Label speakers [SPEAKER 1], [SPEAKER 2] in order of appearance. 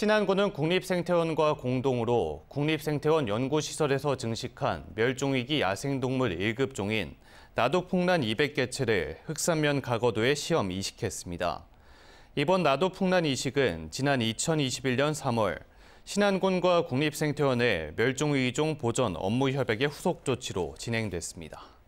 [SPEAKER 1] 신안군은 국립생태원과 공동으로 국립생태원 연구시설에서 증식한 멸종위기 야생동물 1급 종인 나도풍란 200개체를 흑산면 가거도에 시험 이식했습니다. 이번 나도풍란 이식은 지난 2021년 3월 신안군과 국립생태원의 멸종위기종 보전 업무 협약의 후속 조치로 진행됐습니다.